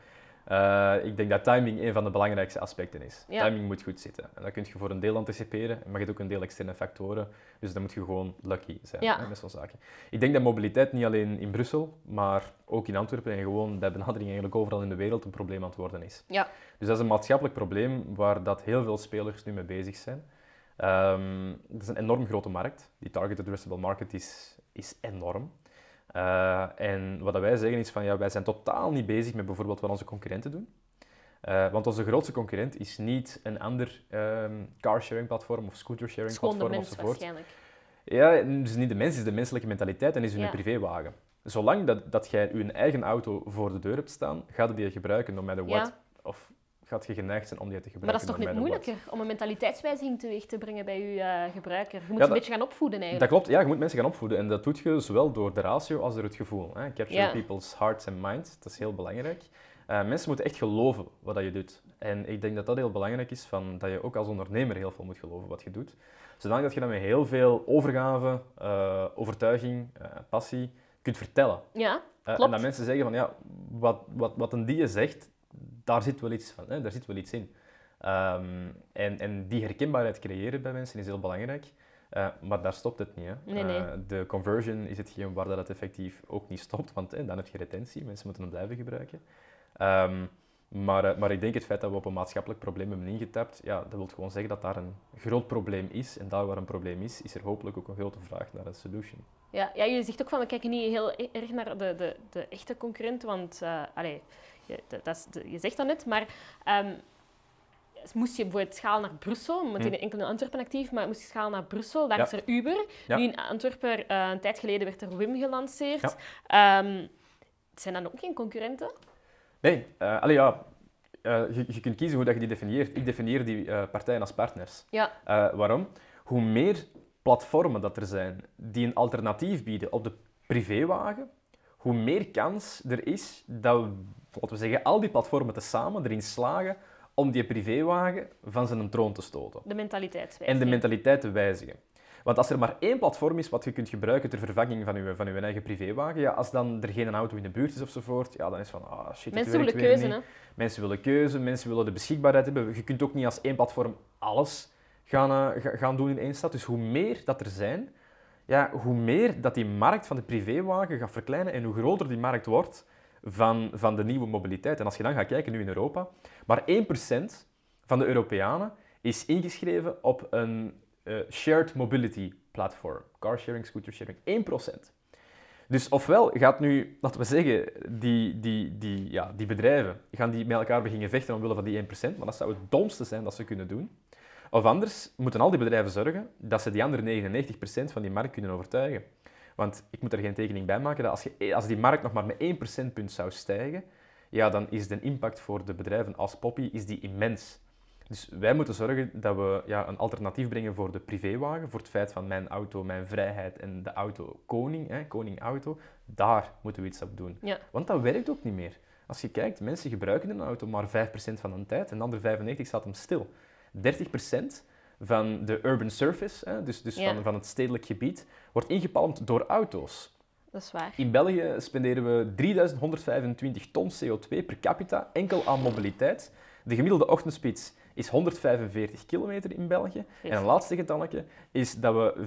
Eh, ik denk dat timing een van de belangrijkste aspecten is. Timing moet goed zitten. En dat kun je voor een deel anticiperen, maar je hebt ook een deel externe factoren. Dus dan moet je gewoon lucky zijn met zo'n zaken. Ik denk dat mobiliteit niet alleen in Brussel, maar ook in Antwerpen en gewoon bij benadering eigenlijk overal in de wereld een probleem aan het worden is. Ja. Dus dat is een maatschappelijk probleem waar dat heel veel spelers nu mee bezig zijn. Um, ehm, het is een enorm grote markt. Die target addressable market is, is enorm. Eh, en wat wij zeggen is van ja, wij zijn totaal niet bezig met bijvoorbeeld wat onze concurrenten doen. Eh, want onze grootste concurrent is niet een ander um, ehm, carsharing platform of sharing platform mens, Waarschijnlijk. Ja, dus niet de mens, is de menselijke mentaliteit en is hun ja. privéwagen. Zolang dat, dat jij je eigen auto voor de deur hebt staan, gaat je die gebruiken, no matter what. Of gaat je geneigd zijn om die te gebruiken. Maar dat is toch niet moeilijker om een mentaliteitswijziging teweeg te brengen bij je eh, gebruiker? Je moet een beetje gaan opvoeden eigenlijk. Dat klopt, ja, je moet mensen gaan opvoeden. En dat doet je zowel door de ratio als door het gevoel. Hè. Capture people's hearts and minds, dat is heel belangrijk. Uh, mensen moeten echt geloven wat dat je doet. En ik denk dat dat heel belangrijk is, van, dat je ook als ondernemer heel veel moet geloven wat je doet. Zodanig dat je dan met heel veel overgave, eh, overtuiging, passie kunt vertellen. Ja, klopt. en dat mensen zeggen van ja, wat, wat, wat een die zegt, daar zit wel iets van, hè? daar zit wel iets in. Ehm, en, en die herkenbaarheid creëren bij mensen is heel belangrijk. Eh, maar daar stopt het niet. Hè. Nee, nee. Eh, de conversion is hetgeen waar dat effectief ook niet stopt, want hè, dan heb je retentie, mensen moeten hem blijven gebruiken. Ehm, maar, eh, maar ik denk het feit dat we op een maatschappelijk probleem hebben ingetapt, ja, dat wil gewoon zeggen dat daar een groot probleem is. En daar waar een probleem is, is er hopelijk ook een grote vraag naar een solution. Ja, ja je zegt ook van we kijken niet heel e-, erg naar de, de, de echte concurrent, want allez, je, dat zegt dat net, maar um, moest je bijvoorbeeld schaal naar Brussel, want hmm. in enkel in Antwerpen actief, maar moest je schaal naar Brussel, daar is er Uber. Nu in Antwerpen, uh, een tijd geleden werd er Wim gelanceerd. Ja. Ehm, zijn dat ook geen concurrenten? Nee, uh, ja. Eh, je, je, kunt kiezen hoe dat je die definieert. Ik definieer die partijen als partners. Ja. waarom? Hoe meer platformen dat er zijn die een alternatief bieden op de privéwagen, hoe meer kans er is dat laten we zeggen, al die platformen tezamen erin slagen om die privéwagen van zijn troon te stoten. De mentaliteit wijzigen. En de mentaliteit te wijzigen. Want als er maar één platform is wat je kunt gebruiken ter vervanging van je, van uw eigen privéwagen, ja, als dan er geen auto in de buurt is ofzovoort, ja, dan is van, ah shit, Mensen willen keuze, hè? Mensen willen keuze, mensen willen de beschikbaarheid hebben. Je kunt ook niet als één platform alles gaan, eh, gaan doen in één stad. Dus hoe meer dat er zijn, ja, hoe meer dat die markt van de privéwagen gaat verkleinen en hoe groter die markt wordt, van, van de nieuwe mobiliteit. En als je dan gaat kijken nu in Europa, maar 1% van de Europeanen is ingeschreven op een eh, shared mobility platform. Carsharing, scootersharing, 1%. Dus ofwel gaat nu, laten we zeggen, die, die, die, ja, die bedrijven gaan die met elkaar beginnen vechten omwille van die 1%, maar dat zou het domste zijn dat ze kunnen doen. Of anders moeten al die bedrijven zorgen dat ze die andere 99% van die markt kunnen overtuigen. Want ik moet er geen tekening bij maken dat als, je, eh, als die markt nog maar met 1 procentpunt zou stijgen, ja, dan is de impact voor de bedrijven als Poppy is die immens. Dus wij moeten zorgen dat we ja, een alternatief brengen voor de privéwagen, voor het feit van mijn auto, mijn vrijheid en de auto koning, hè, koning auto. Daar moeten we iets op doen. Ja. Want dat werkt ook niet meer. Als je kijkt, mensen gebruiken een auto maar 5% van hun tijd en de andere 95% staat hem stil. 30% van de urban surface, hè, dus, dus van, van het stedelijk gebied, wordt ingepalmd door auto's. Dat is waar. In België spenderen we 3125 ton CO2 per capita enkel aan mobiliteit. De gemiddelde ochtendspits is 145 kilometer in België. En een laatste getalletje is dat we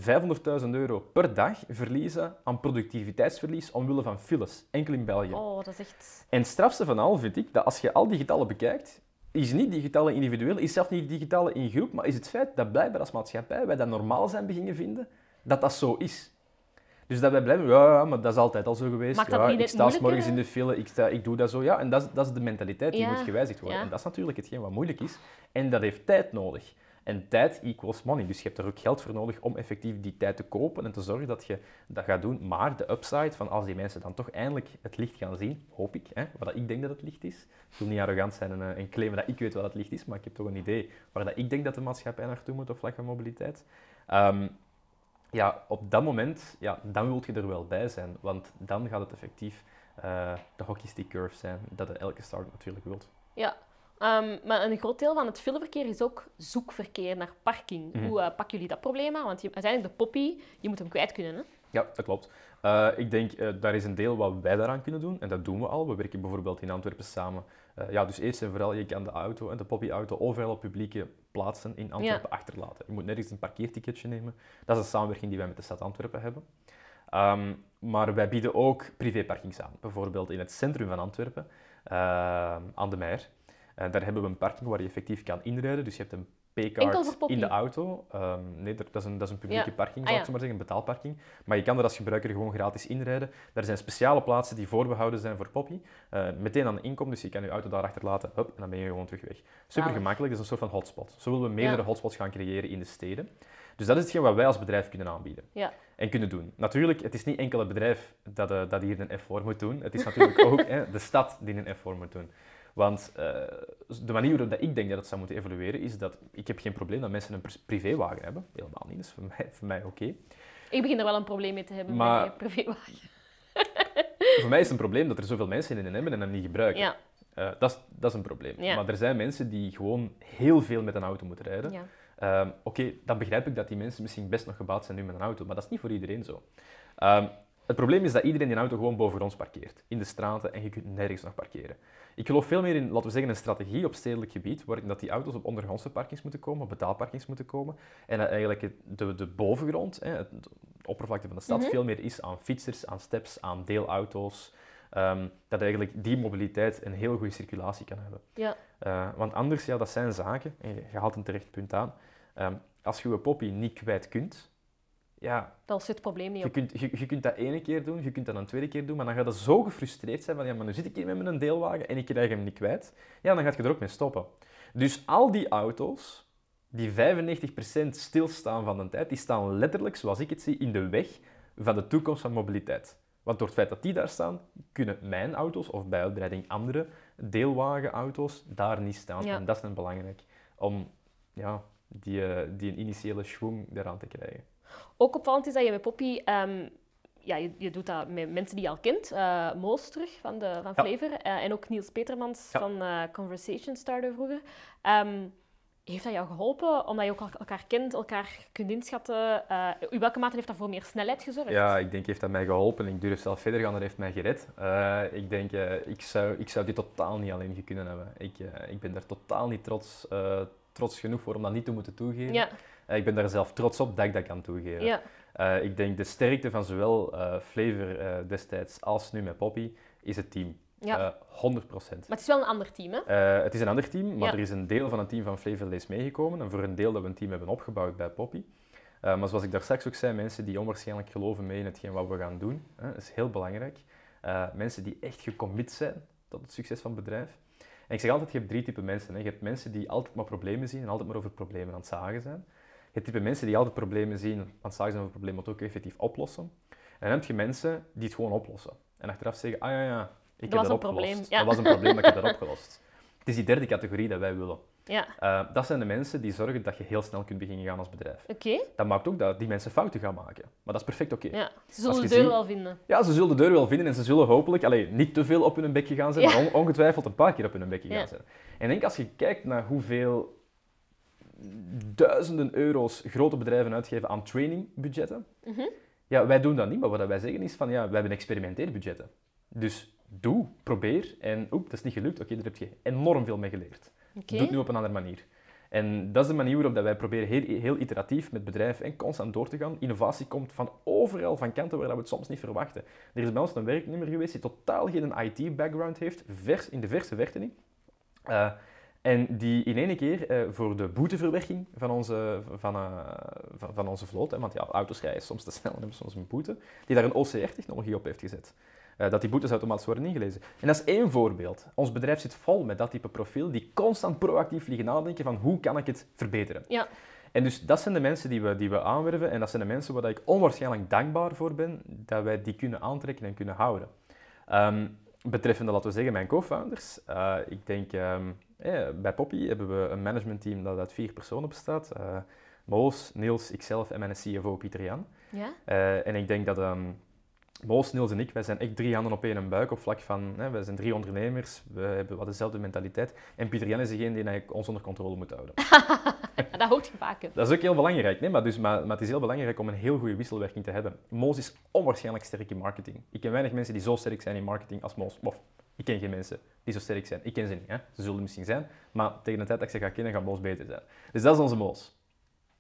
500.000 euro per dag verliezen aan productiviteitsverlies omwille van files, enkel in België. Oh, dat is echt... En het strafste van al vind ik dat als je al die getallen bekijkt, is niet digitaal en individueel, is zelfs niet digitaal in groep, maar is het feit dat blijkbaar als maatschappij wij dat normaal zijn beginnen vinden, dat dat zo is. Dus dat wij blijven, ja, maar dat is altijd al zo geweest. ik sta morgens in de file, ik, ik doe dat zo. Ja, en dat, dat is de mentaliteit die moet gewijzigd worden. En dat is natuurlijk hetgeen wat moeilijk is. En dat heeft tijd nodig. En tijd equals money. Dus je hebt er ook geld voor nodig om effectief die tijd te kopen en te zorgen dat je dat gaat doen. Maar de upside van als die mensen dan toch eindelijk het licht gaan zien, hoop ik, hè, dat ik denk dat het licht is. Ik wil niet arrogant zijn eh, en, claimen dat ik weet wat het licht is, maar ik heb toch een idee waar dat ik denk dat de maatschappij naartoe moet op vlak van mobiliteit. Ehm, ja, op dat moment, ja, dan wil je er wel bij zijn. Want dan gaat het effectief eh, de de stick curve zijn dat elke start natuurlijk wilt. Ja, Ehm, maar een groot deel van het fileverkeer is ook zoekverkeer naar parking. Mhm. Hoe uh, eh, pakken jullie dat probleem aan? Want je, uiteindelijk de poppy, je moet hem kwijt kunnen. Hè? Ja, dat klopt. Eh, ik denk, uh, daar is een deel wat wij daaraan kunnen doen. En dat doen we al. We werken bijvoorbeeld in Antwerpen samen. ja, dus eerst en vooral, je kan de auto, en de poppy-auto, overal op publieke plaatsen in Antwerpen achterlaten. Je moet nergens een parkeerticketje nemen. Dat is een samenwerking die wij met de stad Antwerpen hebben. Ehm, maar wij bieden ook privéparkings aan. Bijvoorbeeld in het centrum van Antwerpen, aan de Meijer. Eh, daar hebben we een parking waar je effectief kan inrijden. Dus je hebt een paycard in de auto. Ehm, nee, dat is, een, dat is een publieke parking, ah, zou maar zeggen, een betaalparking. Maar je kan er als gebruiker gewoon gratis inrijden. Daar zijn speciale plaatsen die voorbehouden zijn voor Poppy. Eh, meteen aan de inkom, dus je kan je auto daar achterlaten, hup, en dan ben je gewoon terug weg. Super gemakkelijk, dat is een soort van hotspot. Zo willen we meerdere hotspots gaan creëren in de steden. Dus dat is hetgeen wat wij als bedrijf kunnen aanbieden en kunnen doen. Natuurlijk, het is niet enkel het bedrijf dat, eh, dat hier een F voor moet doen. Het is natuurlijk ook hè, de stad die een F voor moet doen. Want eh, de manier waarop ik denk dat het zou moeten evolueren is dat ik heb geen probleem dat mensen een privéwagen hebben. Helemaal niet, dat is voor mij, voor mij oké. Ik begin er wel een probleem mee te hebben maar, privéwagen. voor mij is het een probleem dat er zoveel mensen in hebben en hem niet gebruiken. Ja. Eh, dat, is een probleem. Maar er zijn mensen die gewoon heel veel met een auto moeten rijden. Ehm, oké, okay, dan begrijp ik dat die mensen misschien best nog gebaat zijn nu met een auto, maar dat is niet voor iedereen zo. Ehm, het probleem is dat iedereen die auto gewoon boven ons parkeert, in de straten en je kunt nergens nog parkeren. Ik geloof veel meer in, laten we zeggen, een strategie op stedelijk gebied, waarin dat die auto's op ondergrondse parkings moeten komen, betaalparkings moeten komen. En dat eigenlijk de, de bovengrond, hè, het, de oppervlakte van de stad, mhm. veel meer is aan fietsers, aan steps, aan deelauto's. Ehm, dat eigenlijk die mobiliteit een heel goede circulatie kan hebben. Ja. Eh, want anders, ja, dat zijn zaken, je haalt een terecht punt aan. Ehm, als je je poppy niet kwijt kunt, ja, dan zit het probleem niet je op. Kunt, je, je, kunt dat ene keer doen, je kunt dat een tweede keer doen, maar dan ga je zo gefrustreerd zijn van ja, maar nu zit ik hier met mijn deelwagen en ik krijg hem niet kwijt. Ja, dan gaat je er ook mee stoppen. Dus al die auto's, die 95% stilstaan van de tijd, die staan letterlijk, zoals ik het zie, in de weg van de toekomst van mobiliteit. Want door het feit dat die daar staan, kunnen mijn auto's of bij uitbreiding andere deelwagenauto's daar niet staan. En dat is dan belangrijk om ja, die, eh, die initiële schwung eraan te krijgen. Ook opvallend is dat je met Poppy... Ehm, ja, je, je, doet dat met mensen die je al kent. Uh, Moos terug van, de, van Flavor. Eh, en ook Niels Petermans van eh, Conversation Starter vroeger. Ehm, heeft dat jou geholpen? Omdat je ook elkaar kent, elkaar kunt inschatten. in welke mate heeft dat voor meer snelheid gezorgd? Ja, ik denk heeft dat mij geholpen. Ik durf zelf verder gaan, dat heeft mij gered. ik denk, ik, zou, ik zou dit totaal niet alleen kunnen hebben. Ik, ik ben daar totaal niet trots, trots genoeg voor om dat niet te moeten toegeven. Ja. Eh, ik ben daar zelf trots op dat ik dat kan toegeven. Eh, ik denk de sterkte van zowel eh, Flavor destijds als nu met Poppy is het team. Ja. 100%. Maar het is wel een ander team, hè? het is een ander team, maar er is een deel van het team van Flavor Lees meegekomen. En voor een deel dat we een team hebben opgebouwd bij Poppy. maar zoals ik daar straks ook zei, mensen die onwaarschijnlijk geloven mee in hetgeen wat we gaan doen, hè, is heel belangrijk. mensen die echt gecommit zijn tot het succes van het bedrijf. En ik zeg altijd, je hebt drie typen mensen. Hè. Je hebt mensen die altijd maar problemen zien en altijd maar over problemen aan het zagen zijn het type mensen die al de problemen zien, want zagen ze een probleem moet ook effectief oplossen. En dan heb je mensen die het gewoon oplossen. En achteraf zeggen, ah ja, ja, ik dat heb dat opgelost. Probleem, ja. Dat was een probleem, dat ik heb dat opgelost. Het is die derde categorie dat wij willen. Ja. Eh, dat zijn de mensen die zorgen dat je heel snel kunt beginnen gaan als bedrijf. Oké. Dat maakt ook dat die mensen fouten gaan maken. Maar dat is perfect oké. Ja, ze zullen de deur wel vinden. Ja, ze zullen de deur wel vinden en ze zullen hopelijk allee, niet te veel op hun bekje gaan zijn, maar ongetwijfeld een paar keer op hun bekje gaan zijn. En denk als je kijkt naar hoeveel duizenden euro's grote bedrijven uitgeven aan trainingbudgetten. Mhm. Ja, wij doen dat niet, maar wat wij zeggen is van ja, we hebben experimenteerbudgetten. Dus doe, probeer en oep, dat is niet gelukt. Oké, daar heb je enorm veel mee geleerd. Doe het nu op een andere manier. En dat is de manier waarop dat wij proberen heel, heel iteratief met bedrijven en constant door te gaan. Innovatie komt van overal, van kanten waar we het soms niet verwachten. Er is bij ons een werknemer geweest die totaal geen IT-background heeft, vers, in de verse verte niet. Eh, en die in één keer eh, voor de boeteverwerking van onze, van, eh, van, onze vloot, hè, want ja, auto's rijden soms te snel en hebben soms een boete, die daar een OCR-technologie op heeft gezet. Eh, dat die boetes automatisch worden ingelezen. En dat is één voorbeeld. Ons bedrijf zit vol met dat type profiel, die constant proactief liggen nadenken van hoe kan ik het verbeteren. Ja. En dus dat zijn de mensen die we, die we aanwerven en dat zijn de mensen waar ik onwaarschijnlijk dankbaar voor ben dat wij die kunnen aantrekken en kunnen houden. Ehm, betreffende, laten we zeggen, mijn co-founders. ik denk... Ehm, eh, bij Poppy hebben we een managementteam dat uit vier personen bestaat. Eh, Moos, Niels, ikzelf en mijn CFO Pieter Jan. Ja? Eh, en ik denk dat um, Moos, Niels en ik, wij zijn echt drie handen op één buik op vlak van, hè, wij zijn drie ondernemers, we hebben wat dezelfde mentaliteit. En Pieter Jan is degene die ons onder controle moet houden. dat hoort je vaak Dat is ook heel belangrijk. Nee? Maar, dus, maar, maar het is heel belangrijk om een heel goede wisselwerking te hebben. Moos is onwaarschijnlijk sterk in marketing. Ik ken weinig mensen die zo sterk zijn in marketing als Moos. Of, ik ken geen mensen die zo sterk zijn. Ik ken ze niet. Hè? Ze zullen misschien zijn. Maar tegen de tijd dat ik ze ga kennen, gaat Moos beter zijn. Dus dat is onze Moos.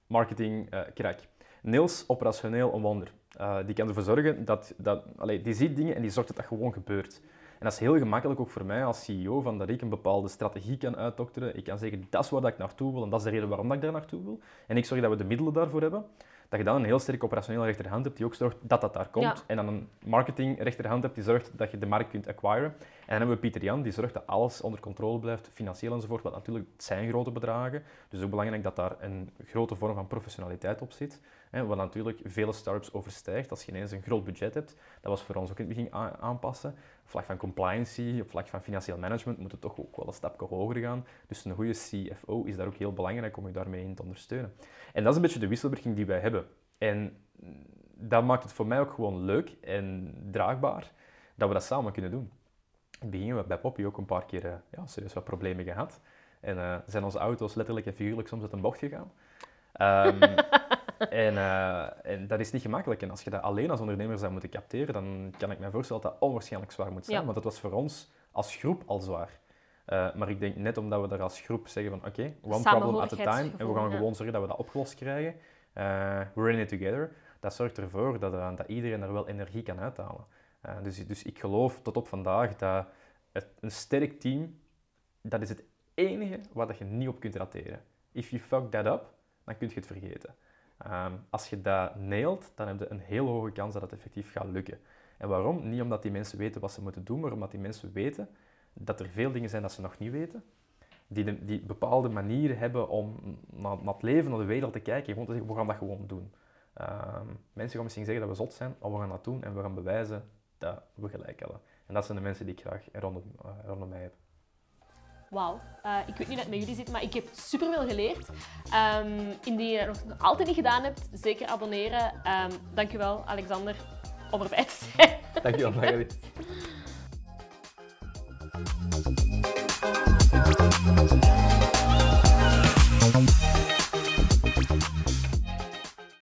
Marketing, uh, krak. Niels, operationeel een wonder. Eh, die kan ervoor zorgen dat... dat allee, die ziet dingen en die zorgt dat dat gewoon gebeurt. En dat is heel gemakkelijk ook voor mij als CEO, van dat ik een bepaalde strategie kan uitdokteren. Ik kan zeggen, dat is waar dat ik naartoe wil en dat is de reden waarom dat ik daar naartoe wil. En ik zorg dat we de middelen daarvoor hebben. Dat je dan een heel sterke operationele rechterhand hebt die ook zorgt dat dat daar komt. En dan een marketing rechterhand hebt die zorgt dat je de markt kunt acquiren. En dan hebben we Pieter Jan die zorgt dat alles onder controle blijft, financieel enzovoort. Want natuurlijk, het zijn grote bedragen. Dus ook belangrijk dat daar een grote vorm van professionaliteit op zit wat natuurlijk vele startups overstijgt als je ineens een groot budget hebt. Dat was voor ons ook in het begin aanpassen. Op vlak van compliancy, op vlak van financieel management moet het toch ook wel een stapje hoger gaan. Dus een goede CFO is daar ook heel belangrijk om je daarmee in te ondersteunen. En dat is een beetje de wisselwerking die wij hebben. En dat maakt het voor mij ook gewoon leuk en draagbaar dat we dat samen kunnen doen. In het begin hebben we bij Poppy ook een paar keer eh, ja, serieus wat problemen gehad. En eh, zijn onze auto's letterlijk en figuurlijk soms uit een bocht gegaan. Um, en, eh, en dat is niet gemakkelijk. En als je dat alleen als ondernemer zou moeten capteren, dan kan ik me voorstellen dat dat onwaarschijnlijk zwaar moet zijn. Want dat was voor ons als groep al zwaar. Eh, maar ik denk net omdat we daar als groep zeggen van oké, one problem at a time. En we gaan gewoon zorgen dat we dat opgelost krijgen. Uh, eh, we're in it together. Dat zorgt ervoor dat, dat iedereen er wel energie kan uithalen. dus, dus ik geloof tot op vandaag dat het, een sterk team, dat is het enige wat je niet op kunt rateren. If you fuck that up, dan kun je het vergeten. Ehm, als je dat nailt, dan heb je een heel hoge kans dat het effectief gaat lukken. En waarom? Niet omdat die mensen weten wat ze moeten doen, maar omdat die mensen weten dat er veel dingen zijn dat ze nog niet weten. Die, de, die bepaalde manieren hebben om naar, naar, het leven, naar de wereld te kijken. Gewoon te zeggen, we gaan dat gewoon doen. Ehm, mensen gaan misschien zeggen dat we zot zijn, maar we gaan dat doen en we gaan bewijzen dat we gelijk hebben. En dat zijn de mensen die ik graag rondom eh, mij heb wauw. Eh, ik weet niet wat het met jullie zit, maar ik heb superveel geleerd. Um, indien je dat nog altijd niet gedaan hebt, zeker abonneren. Um, dankjewel, Alexander, om erbij te zijn. Dankjewel, Margaret.